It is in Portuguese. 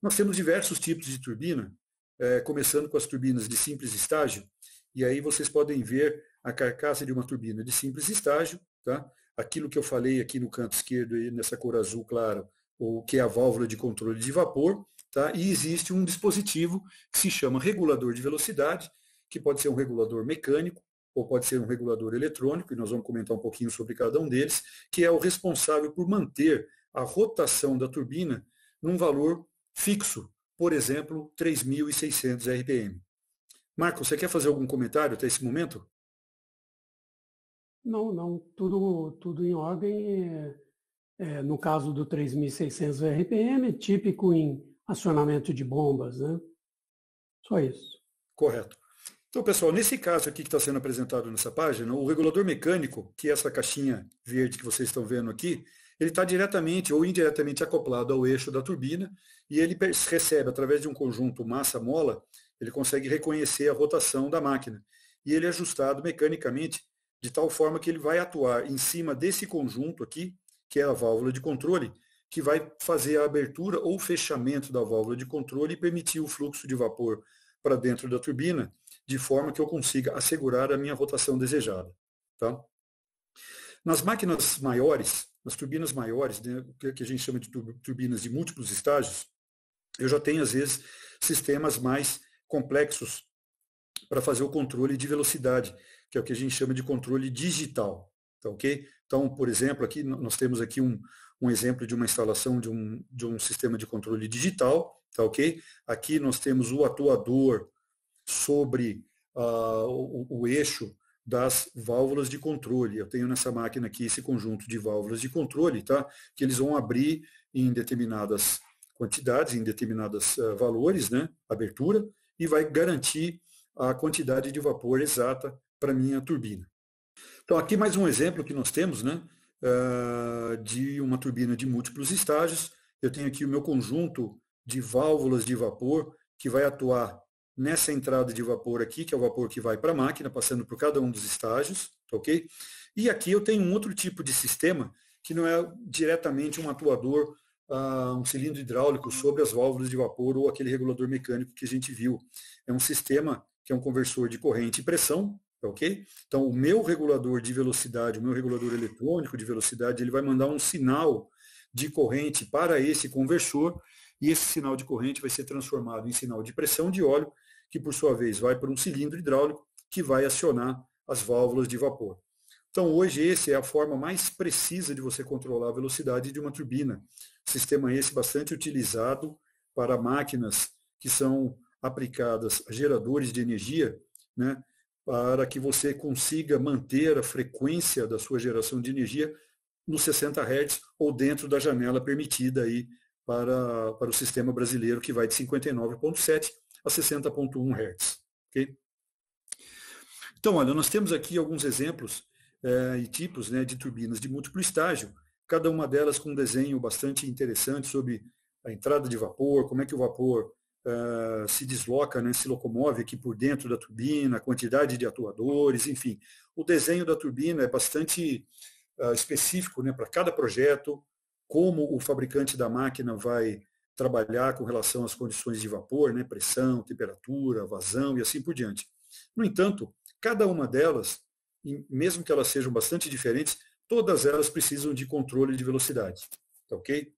Nós temos diversos tipos de turbina, é, começando com as turbinas de simples estágio, e aí vocês podem ver a carcaça de uma turbina de simples estágio, tá? aquilo que eu falei aqui no canto esquerdo, nessa cor azul claro, ou que é a válvula de controle de vapor, tá? e existe um dispositivo que se chama regulador de velocidade, que pode ser um regulador mecânico, ou pode ser um regulador eletrônico, e nós vamos comentar um pouquinho sobre cada um deles, que é o responsável por manter a rotação da turbina num valor fixo, por exemplo, 3.600 RPM. Marco, você quer fazer algum comentário até esse momento? Não, não. Tudo, tudo em ordem. É, é no caso do 3.600 RPM, típico em acionamento de bombas, né? Só isso. Correto. Então, pessoal, nesse caso aqui que está sendo apresentado nessa página, o regulador mecânico, que é essa caixinha verde que vocês estão vendo aqui, ele está diretamente ou indiretamente acoplado ao eixo da turbina e ele recebe, através de um conjunto massa-mola, ele consegue reconhecer a rotação da máquina. E ele é ajustado mecanicamente de tal forma que ele vai atuar em cima desse conjunto aqui, que é a válvula de controle, que vai fazer a abertura ou fechamento da válvula de controle e permitir o fluxo de vapor para dentro da turbina, de forma que eu consiga assegurar a minha rotação desejada. Tá? Nas máquinas maiores, nas turbinas maiores, né, que a gente chama de turbinas de múltiplos estágios, eu já tenho, às vezes, sistemas mais complexos para fazer o controle de velocidade, que é o que a gente chama de controle digital. Tá, ok? Então, por exemplo, aqui nós temos aqui um, um exemplo de uma instalação de um, de um sistema de controle digital. Tá, ok? Aqui nós temos o atuador sobre uh, o, o, eixo das válvulas de controle. Eu tenho nessa máquina aqui esse conjunto de válvulas de controle, tá? que eles vão abrir em determinadas quantidades, em determinados uh, eh, valores, né? abertura, e vai garantir a quantidade de vapor exata para minha turbina. Então, aqui mais um exemplo que nós temos né? Uh, de uma turbina de múltiplos estágios. Eu tenho aqui o meu conjunto de válvulas de vapor que vai atuar nessa entrada de vapor aqui, que é o vapor que vai para a máquina, passando por cada um dos estágios, tá ok? E aqui eu tenho um outro tipo de sistema, que não é diretamente um atuador, uh, um cilindro hidráulico sobre as válvulas de vapor ou aquele regulador mecânico que a gente viu. É um sistema que é um conversor de corrente e pressão, tá ok? Então, o meu regulador de velocidade, o meu regulador eletrônico de velocidade, ele vai mandar um sinal de corrente para esse conversor, e esse sinal de corrente vai ser transformado em sinal de pressão de óleo, que por sua vez vai para um cilindro hidráulico que vai acionar as válvulas de vapor. Então, hoje, essa é a forma mais precisa de você controlar a velocidade de uma turbina. Sistema esse bastante utilizado para máquinas que são aplicadas a geradores de energia, né, para que você consiga manter a frequência da sua geração de energia nos 60 Hz ou dentro da janela permitida aí para, para o sistema brasileiro, que vai de 59,7 a 60.1 Hz. Okay? Então, olha, nós temos aqui alguns exemplos eh, e tipos né, de turbinas de múltiplo estágio, cada uma delas com um desenho bastante interessante sobre a entrada de vapor, como é que o vapor ah, se desloca, né, se locomove aqui por dentro da turbina, a quantidade de atuadores, enfim. O desenho da turbina é bastante ah, específico né, para cada projeto, como o fabricante da máquina vai trabalhar com relação às condições de vapor, né, pressão, temperatura, vazão e assim por diante. No entanto, cada uma delas, mesmo que elas sejam bastante diferentes, todas elas precisam de controle de velocidade. Tá ok?